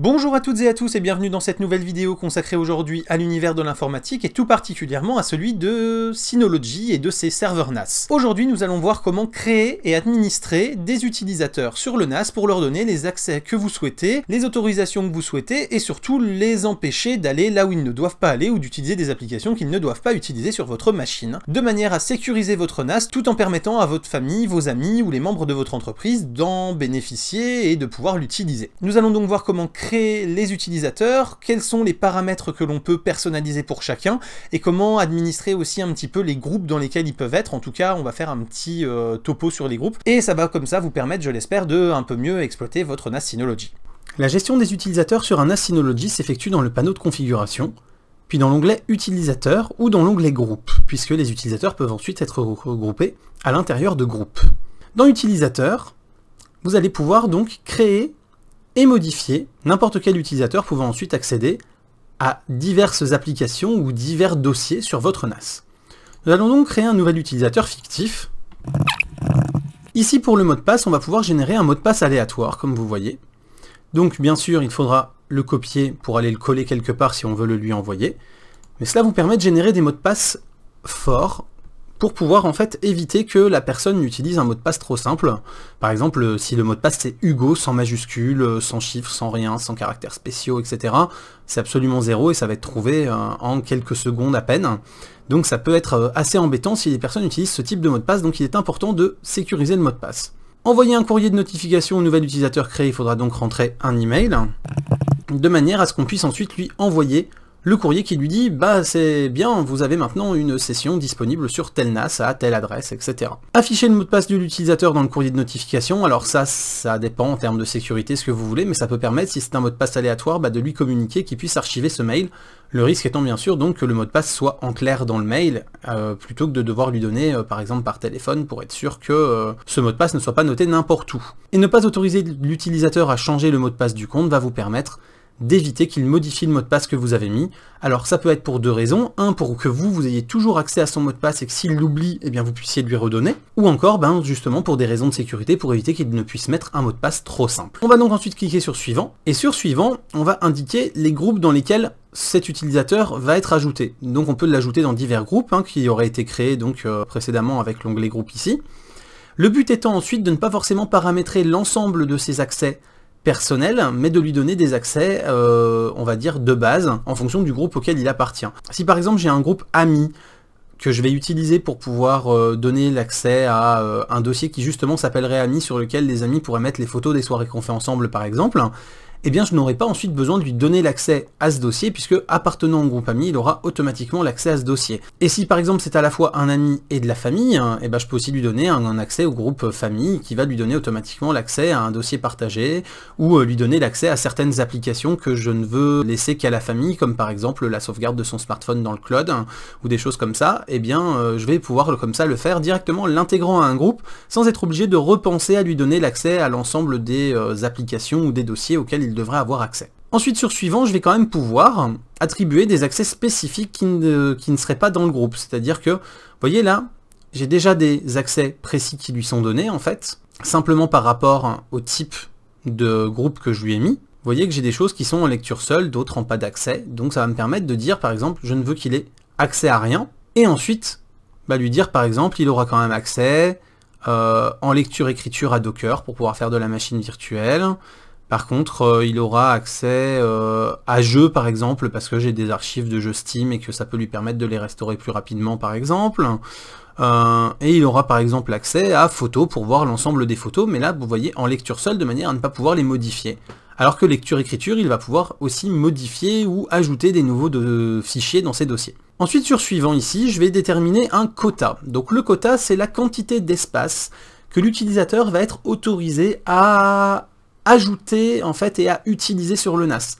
Bonjour à toutes et à tous et bienvenue dans cette nouvelle vidéo consacrée aujourd'hui à l'univers de l'informatique et tout particulièrement à celui de Synology et de ses serveurs NAS. Aujourd'hui nous allons voir comment créer et administrer des utilisateurs sur le NAS pour leur donner les accès que vous souhaitez, les autorisations que vous souhaitez et surtout les empêcher d'aller là où ils ne doivent pas aller ou d'utiliser des applications qu'ils ne doivent pas utiliser sur votre machine, de manière à sécuriser votre NAS tout en permettant à votre famille, vos amis ou les membres de votre entreprise d'en bénéficier et de pouvoir l'utiliser. Nous allons donc voir comment créer créer les utilisateurs, quels sont les paramètres que l'on peut personnaliser pour chacun, et comment administrer aussi un petit peu les groupes dans lesquels ils peuvent être. En tout cas, on va faire un petit euh, topo sur les groupes, et ça va comme ça vous permettre, je l'espère, de un peu mieux exploiter votre NAS Synology. La gestion des utilisateurs sur un NAS s'effectue dans le panneau de configuration, puis dans l'onglet Utilisateurs ou dans l'onglet Groupe, puisque les utilisateurs peuvent ensuite être regroupés à l'intérieur de groupes. Dans Utilisateurs, vous allez pouvoir donc créer et modifier n'importe quel utilisateur pouvant ensuite accéder à diverses applications ou divers dossiers sur votre NAS. Nous allons donc créer un nouvel utilisateur fictif. Ici pour le mot de passe, on va pouvoir générer un mot de passe aléatoire, comme vous voyez. Donc bien sûr, il faudra le copier pour aller le coller quelque part si on veut le lui envoyer. Mais cela vous permet de générer des mots de passe forts pour pouvoir en fait éviter que la personne utilise un mot de passe trop simple. Par exemple, euh, si le mot de passe c'est Hugo sans majuscule, euh, sans chiffres, sans rien, sans caractères spéciaux, etc., c'est absolument zéro et ça va être trouvé euh, en quelques secondes à peine. Donc ça peut être assez embêtant si les personnes utilisent ce type de mot de passe, donc il est important de sécuriser le mot de passe. Envoyer un courrier de notification au nouvel utilisateur créé, il faudra donc rentrer un email, de manière à ce qu'on puisse ensuite lui envoyer le courrier qui lui dit « Bah c'est bien, vous avez maintenant une session disponible sur telle NAS à telle adresse, etc. » Afficher le mot de passe de l'utilisateur dans le courrier de notification, alors ça, ça dépend en termes de sécurité, ce que vous voulez, mais ça peut permettre, si c'est un mot de passe aléatoire, bah, de lui communiquer qu'il puisse archiver ce mail, le risque étant bien sûr donc que le mot de passe soit en clair dans le mail, euh, plutôt que de devoir lui donner euh, par exemple par téléphone pour être sûr que euh, ce mot de passe ne soit pas noté n'importe où. Et ne pas autoriser l'utilisateur à changer le mot de passe du compte va vous permettre d'éviter qu'il modifie le mot de passe que vous avez mis. Alors ça peut être pour deux raisons. Un, pour que vous, vous ayez toujours accès à son mot de passe et que s'il l'oublie, eh bien vous puissiez lui redonner. Ou encore, ben, justement pour des raisons de sécurité, pour éviter qu'il ne puisse mettre un mot de passe trop simple. On va donc ensuite cliquer sur suivant. Et sur suivant, on va indiquer les groupes dans lesquels cet utilisateur va être ajouté. Donc on peut l'ajouter dans divers groupes hein, qui auraient été créés donc euh, précédemment avec l'onglet groupe ici. Le but étant ensuite de ne pas forcément paramétrer l'ensemble de ces accès personnel, mais de lui donner des accès, euh, on va dire, de base, en fonction du groupe auquel il appartient. Si par exemple j'ai un groupe ami, que je vais utiliser pour pouvoir euh, donner l'accès à euh, un dossier qui justement s'appellerait Amis sur lequel les amis pourraient mettre les photos des soirées qu'on fait ensemble par exemple, eh bien je n'aurai pas ensuite besoin de lui donner l'accès à ce dossier puisque appartenant au groupe ami, il aura automatiquement l'accès à ce dossier. Et si par exemple c'est à la fois un ami et de la famille, hein, eh ben, je peux aussi lui donner un, accès au groupe famille qui va lui donner automatiquement l'accès à un dossier partagé ou euh, lui donner l'accès à certaines applications que je ne veux laisser qu'à la famille comme par exemple la sauvegarde de son smartphone dans le cloud hein, ou des choses comme ça, eh bien euh, je vais pouvoir comme ça le faire directement l'intégrant à un groupe sans être obligé de repenser à lui donner l'accès à l'ensemble des euh, applications ou des dossiers auxquels il devrait avoir accès. Ensuite sur suivant, je vais quand même pouvoir attribuer des accès spécifiques qui ne, qui ne seraient pas dans le groupe. C'est-à-dire que, vous voyez là, j'ai déjà des accès précis qui lui sont donnés en fait, simplement par rapport au type de groupe que je lui ai mis. Vous voyez que j'ai des choses qui sont en lecture seule, d'autres en pas d'accès. Donc ça va me permettre de dire par exemple, je ne veux qu'il ait accès à rien. Et ensuite, bah, lui dire par exemple, il aura quand même accès euh, en lecture-écriture à Docker pour pouvoir faire de la machine virtuelle, par contre, euh, il aura accès euh, à jeux par exemple, parce que j'ai des archives de jeux Steam et que ça peut lui permettre de les restaurer plus rapidement par exemple. Euh, et il aura par exemple accès à photos pour voir l'ensemble des photos, mais là vous voyez en lecture seule de manière à ne pas pouvoir les modifier. Alors que lecture-écriture, il va pouvoir aussi modifier ou ajouter des nouveaux fichiers dans ses dossiers. Ensuite sur suivant ici, je vais déterminer un quota. Donc le quota c'est la quantité d'espace que l'utilisateur va être autorisé à ajouter en fait et à utiliser sur le NAS.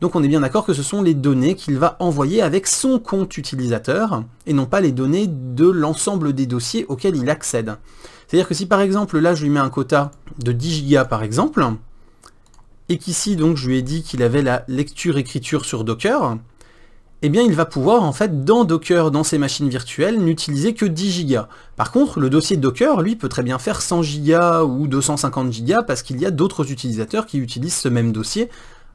Donc on est bien d'accord que ce sont les données qu'il va envoyer avec son compte utilisateur et non pas les données de l'ensemble des dossiers auxquels il accède. C'est-à-dire que si par exemple là je lui mets un quota de 10 Go par exemple et qu'ici donc je lui ai dit qu'il avait la lecture-écriture sur Docker, eh bien il va pouvoir en fait dans Docker, dans ses machines virtuelles, n'utiliser que 10 gigas. Par contre, le dossier Docker, lui, peut très bien faire 100 Go ou 250 Go parce qu'il y a d'autres utilisateurs qui utilisent ce même dossier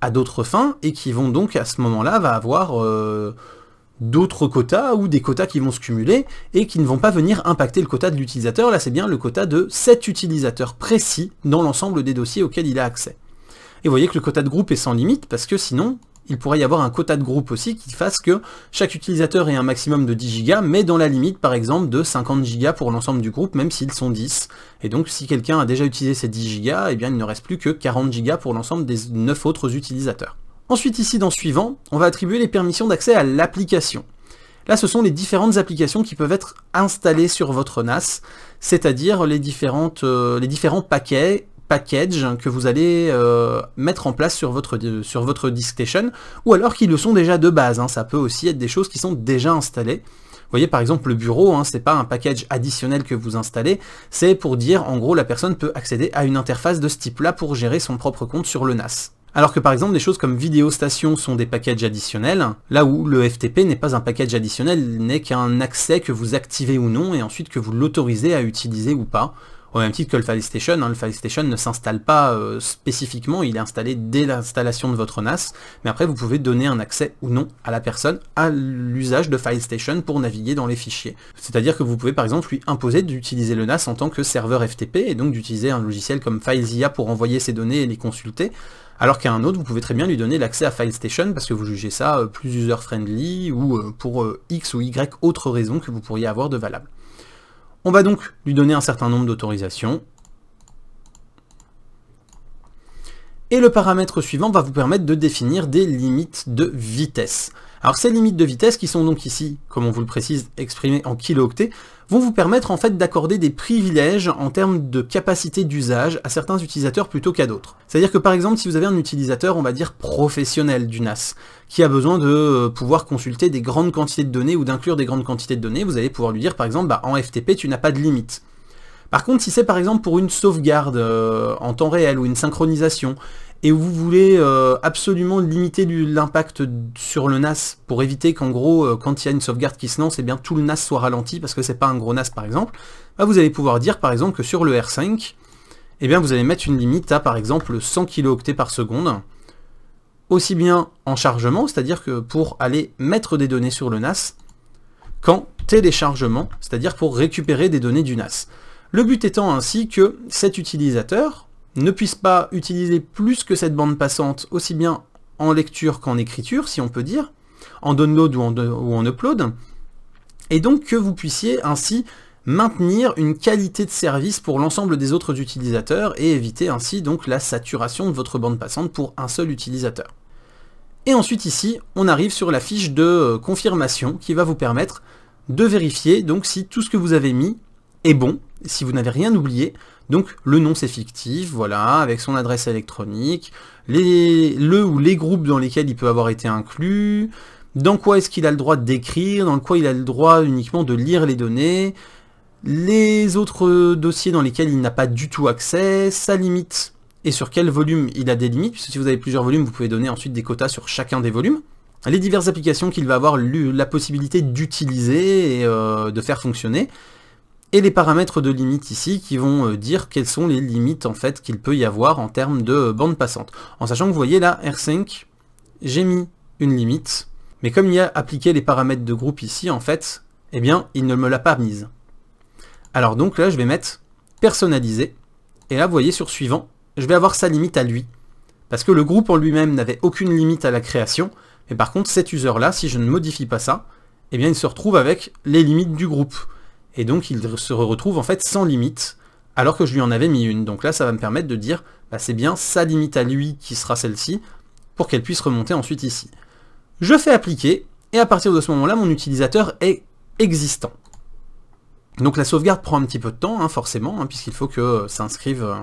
à d'autres fins et qui vont donc à ce moment-là va avoir euh, d'autres quotas ou des quotas qui vont se cumuler et qui ne vont pas venir impacter le quota de l'utilisateur. Là, c'est bien le quota de cet utilisateur précis dans l'ensemble des dossiers auxquels il a accès. Et vous voyez que le quota de groupe est sans limite parce que sinon, il pourrait y avoir un quota de groupe aussi qui fasse que chaque utilisateur ait un maximum de 10 gigas, mais dans la limite par exemple de 50 gigas pour l'ensemble du groupe, même s'ils sont 10. Et donc si quelqu'un a déjà utilisé ces 10 gigas, eh bien il ne reste plus que 40 gigas pour l'ensemble des 9 autres utilisateurs. Ensuite ici dans suivant, on va attribuer les permissions d'accès à l'application. Là, ce sont les différentes applications qui peuvent être installées sur votre NAS, c'est-à-dire les, euh, les différents paquets package que vous allez euh, mettre en place sur votre, euh, sur votre DiskStation, ou alors qu'ils le sont déjà de base. Hein. Ça peut aussi être des choses qui sont déjà installées. Vous voyez par exemple le bureau, hein, c'est pas un package additionnel que vous installez, c'est pour dire en gros la personne peut accéder à une interface de ce type-là pour gérer son propre compte sur le NAS. Alors que par exemple des choses comme Vidéo Station sont des packages additionnels, là où le FTP n'est pas un package additionnel, n'est qu'un accès que vous activez ou non et ensuite que vous l'autorisez à utiliser ou pas. Au même titre que le file station, hein. le file station ne s'installe pas euh, spécifiquement, il est installé dès l'installation de votre NAS, mais après vous pouvez donner un accès ou non à la personne à l'usage de file station pour naviguer dans les fichiers. C'est-à-dire que vous pouvez par exemple lui imposer d'utiliser le NAS en tant que serveur FTP et donc d'utiliser un logiciel comme FileZia pour envoyer ses données et les consulter, alors qu'à un autre, vous pouvez très bien lui donner l'accès à FileStation parce que vous jugez ça euh, plus user-friendly ou euh, pour X ou Y autre raison que vous pourriez avoir de valable. On va donc lui donner un certain nombre d'autorisations. Et le paramètre suivant va vous permettre de définir des limites de vitesse. Alors ces limites de vitesse, qui sont donc ici, comme on vous le précise, exprimées en kilooctets, vont vous permettre en fait d'accorder des privilèges en termes de capacité d'usage à certains utilisateurs plutôt qu'à d'autres. C'est-à-dire que par exemple si vous avez un utilisateur on va dire professionnel du NAS qui a besoin de euh, pouvoir consulter des grandes quantités de données ou d'inclure des grandes quantités de données, vous allez pouvoir lui dire par exemple bah, en FTP tu n'as pas de limite. Par contre si c'est par exemple pour une sauvegarde euh, en temps réel ou une synchronisation, et vous voulez euh, absolument limiter l'impact sur le NAS pour éviter qu'en gros, euh, quand il y a une sauvegarde qui se lance, et eh bien tout le NAS soit ralenti parce que c'est pas un gros NAS par exemple, bah, vous allez pouvoir dire par exemple que sur le R5, eh bien vous allez mettre une limite à par exemple 100 kilooctets par seconde, aussi bien en chargement, c'est-à-dire que pour aller mettre des données sur le NAS, qu'en téléchargement, c'est-à-dire pour récupérer des données du NAS. Le but étant ainsi que cet utilisateur, ne puisse pas utiliser plus que cette bande passante, aussi bien en lecture qu'en écriture, si on peut dire, en download ou en, upload, et donc que vous puissiez ainsi maintenir une qualité de service pour l'ensemble des autres utilisateurs et éviter ainsi donc la saturation de votre bande passante pour un seul utilisateur. Et ensuite ici, on arrive sur la fiche de euh, confirmation qui va vous permettre de vérifier donc si tout ce que vous avez mis est bon si vous n'avez rien oublié. Donc le nom c'est fictif, voilà, avec son adresse électronique, les, le ou les groupes dans lesquels il peut avoir été inclus, dans quoi est-ce qu'il a le droit d'écrire, dans quoi il a le droit uniquement de lire les données, les autres dossiers dans lesquels il n'a pas du tout accès, sa limite et sur quel volume il a des limites, puisque si vous avez plusieurs volumes, vous pouvez donner ensuite des quotas sur chacun des volumes, les diverses applications qu'il va avoir la possibilité d'utiliser et euh, de faire fonctionner, et les paramètres de limite ici qui vont euh, dire quelles sont les limites en fait qu'il peut y avoir en termes de euh, bande passante. En sachant que vous voyez là, R5, j'ai mis une limite, mais comme il y a appliqué les paramètres de groupe ici en fait, eh bien il ne me l'a pas mise. Alors donc là je vais mettre personnaliser, et là vous voyez sur suivant, je vais avoir sa limite à lui, parce que le groupe en lui-même n'avait aucune limite à la création, mais par contre cet user là, si je ne modifie pas ça, eh bien il se retrouve avec les limites du groupe et donc il se retrouve en fait sans limite, alors que je lui en avais mis une. Donc là, ça va me permettre de dire, bah, c'est bien sa limite à lui qui sera celle-ci, pour qu'elle puisse remonter ensuite ici. Je fais appliquer, et à partir de ce moment-là, mon utilisateur est existant. Donc la sauvegarde prend un petit peu de temps, hein, forcément, hein, puisqu'il faut que s'inscrive euh,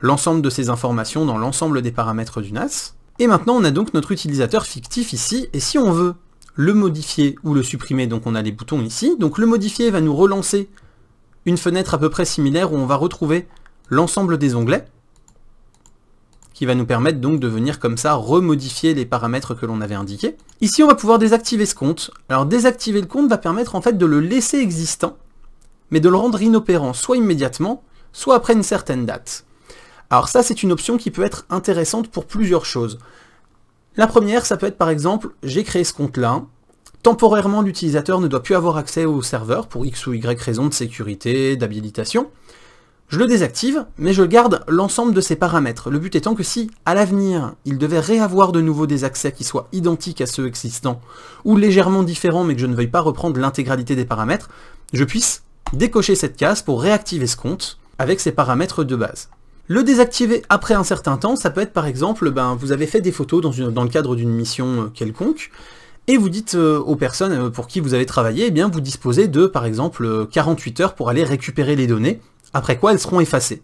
l'ensemble de ces informations dans l'ensemble des paramètres du NAS. Et maintenant, on a donc notre utilisateur fictif ici, et si on veut le modifier ou le supprimer, donc on a les boutons ici. Donc le modifier va nous relancer une fenêtre à peu près similaire où on va retrouver l'ensemble des onglets qui va nous permettre donc de venir comme ça remodifier les paramètres que l'on avait indiqués. Ici, on va pouvoir désactiver ce compte. Alors désactiver le compte va permettre en fait de le laisser existant, mais de le rendre inopérant, soit immédiatement, soit après une certaine date. Alors ça, c'est une option qui peut être intéressante pour plusieurs choses. La première, ça peut être par exemple, j'ai créé ce compte-là, temporairement l'utilisateur ne doit plus avoir accès au serveur pour x ou y raison de sécurité, d'habilitation. Je le désactive, mais je garde l'ensemble de ses paramètres, le but étant que si, à l'avenir, il devait réavoir de nouveau des accès qui soient identiques à ceux existants, ou légèrement différents mais que je ne veuille pas reprendre l'intégralité des paramètres, je puisse décocher cette case pour réactiver ce compte avec ses paramètres de base. Le désactiver après un certain temps, ça peut être par exemple, ben, vous avez fait des photos dans, le cadre d'une mission euh, quelconque, et vous dites euh, aux personnes euh, pour qui vous avez travaillé, eh bien vous disposez de par exemple 48 heures pour aller récupérer les données, après quoi elles seront effacées.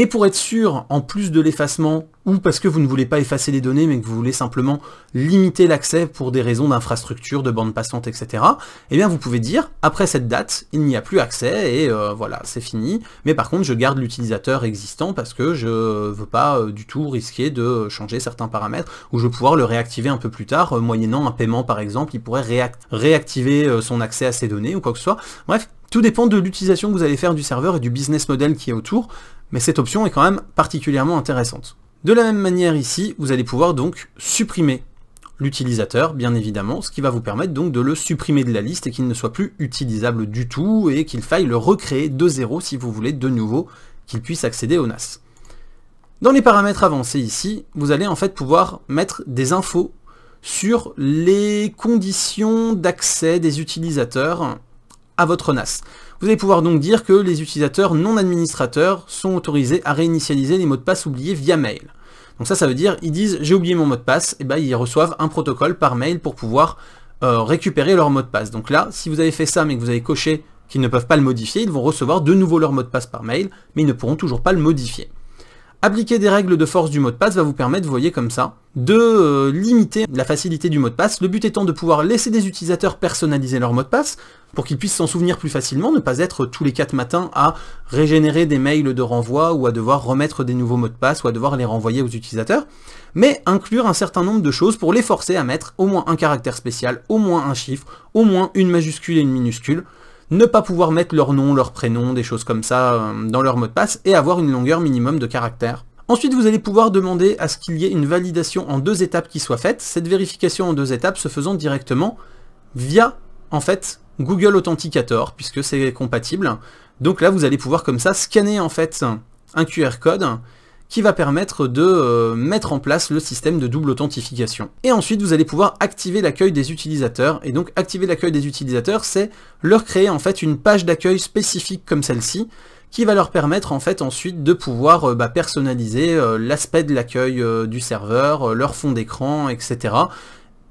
Et pour être sûr, en plus de l'effacement, ou parce que vous ne voulez pas effacer les données, mais que vous voulez simplement limiter l'accès pour des raisons d'infrastructure, de bande passante, etc., eh bien vous pouvez dire, après cette date, il n'y a plus accès, et euh, voilà, c'est fini. Mais par contre, je garde l'utilisateur existant parce que je veux pas euh, du tout risquer de changer certains paramètres, ou je vais pouvoir le réactiver un peu plus tard, euh, moyennant un paiement par exemple, il pourrait réactiver son accès à ces données, ou quoi que ce soit. Bref, tout dépend de l'utilisation que vous allez faire du serveur et du business model qui est autour mais cette option est quand même particulièrement intéressante. De la même manière ici, vous allez pouvoir donc supprimer l'utilisateur, bien évidemment, ce qui va vous permettre donc de le supprimer de la liste et qu'il ne soit plus utilisable du tout et qu'il faille le recréer de zéro si vous voulez de nouveau qu'il puisse accéder au NAS. Dans les paramètres avancés ici, vous allez en fait pouvoir mettre des infos sur les conditions d'accès des utilisateurs à votre NAS. Vous allez pouvoir donc dire que les utilisateurs non administrateurs sont autorisés à réinitialiser les mots de passe oubliés via mail. Donc ça, ça veut dire, ils disent j'ai oublié mon mot de passe, et ben ils reçoivent un protocole par mail pour pouvoir euh, récupérer leur mot de passe. Donc là, si vous avez fait ça mais que vous avez coché qu'ils ne peuvent pas le modifier, ils vont recevoir de nouveau leur mot de passe par mail, mais ils ne pourront toujours pas le modifier. Appliquer des règles de force du mot de passe va vous permettre, vous voyez comme ça, de euh, limiter la facilité du mot de passe, le but étant de pouvoir laisser des utilisateurs personnaliser leur mot de passe pour qu'ils puissent s'en souvenir plus facilement, ne pas être tous les quatre matins à régénérer des mails de renvoi ou à devoir remettre des nouveaux mots de passe ou à devoir les renvoyer aux utilisateurs, mais inclure un certain nombre de choses pour les forcer à mettre au moins un caractère spécial, au moins un chiffre, au moins une majuscule et une minuscule, ne pas pouvoir mettre leur nom, leur prénom, des choses comme ça euh, dans leur mot de passe, et avoir une longueur minimum de caractères. Ensuite, vous allez pouvoir demander à ce qu'il y ait une validation en deux étapes qui soit faite, cette vérification en deux étapes se faisant directement via, en fait, Google Authenticator, puisque c'est compatible. Donc là, vous allez pouvoir comme ça scanner, en fait, un QR code qui va permettre de euh, mettre en place le système de double authentification. Et ensuite, vous allez pouvoir activer l'accueil des utilisateurs. Et donc, activer l'accueil des utilisateurs, c'est leur créer en fait une page d'accueil spécifique comme celle-ci, qui va leur permettre en fait ensuite de pouvoir euh, bah, personnaliser euh, l'aspect de l'accueil du serveur, leur fond d'écran, etc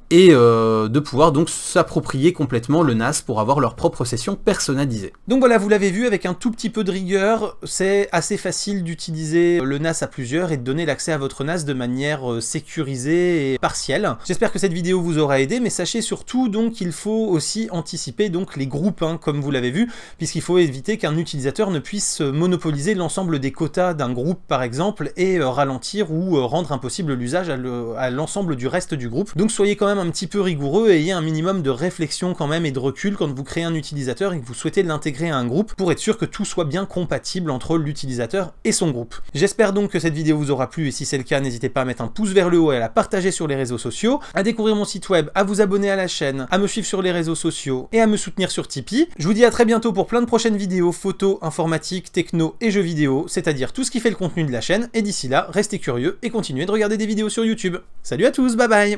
et euh, de pouvoir donc s'approprier complètement le NAS pour avoir leur propre session personnalisée. Donc voilà, vous l'avez vu, avec un tout petit peu de rigueur, c'est assez facile d'utiliser le NAS à plusieurs et de donner l'accès à votre NAS de manière euh, sécurisée et partielle. J'espère que cette vidéo vous aura aidé, mais sachez surtout donc qu'il faut aussi anticiper donc les groupes, hein, comme vous l'avez vu, puisqu'il faut éviter qu'un utilisateur ne puisse monopoliser l'ensemble des quotas d'un groupe par exemple et euh, ralentir ou rendre impossible l'usage à l'ensemble du reste du groupe. Donc soyez quand même un petit peu rigoureux et ayez un minimum de réflexion quand même et de recul quand vous créez un utilisateur et que vous souhaitez l'intégrer à un groupe pour être sûr que tout soit bien compatible entre l'utilisateur et son groupe. J'espère donc que cette vidéo vous aura plu et si c'est le cas, n'hésitez pas à mettre un pouce vers le haut et à la partager sur les réseaux sociaux, à découvrir mon site web, à vous abonner à la chaîne, à me suivre sur les réseaux sociaux et à me soutenir sur Tipeee. Je vous dis à très bientôt pour plein de prochaines vidéos, photos, informatique, techno et jeux vidéo, c'est-à-dire tout ce qui fait le contenu de la chaîne et d'ici là, restez curieux et continuez de regarder des vidéos sur YouTube. Salut à tous, bye bye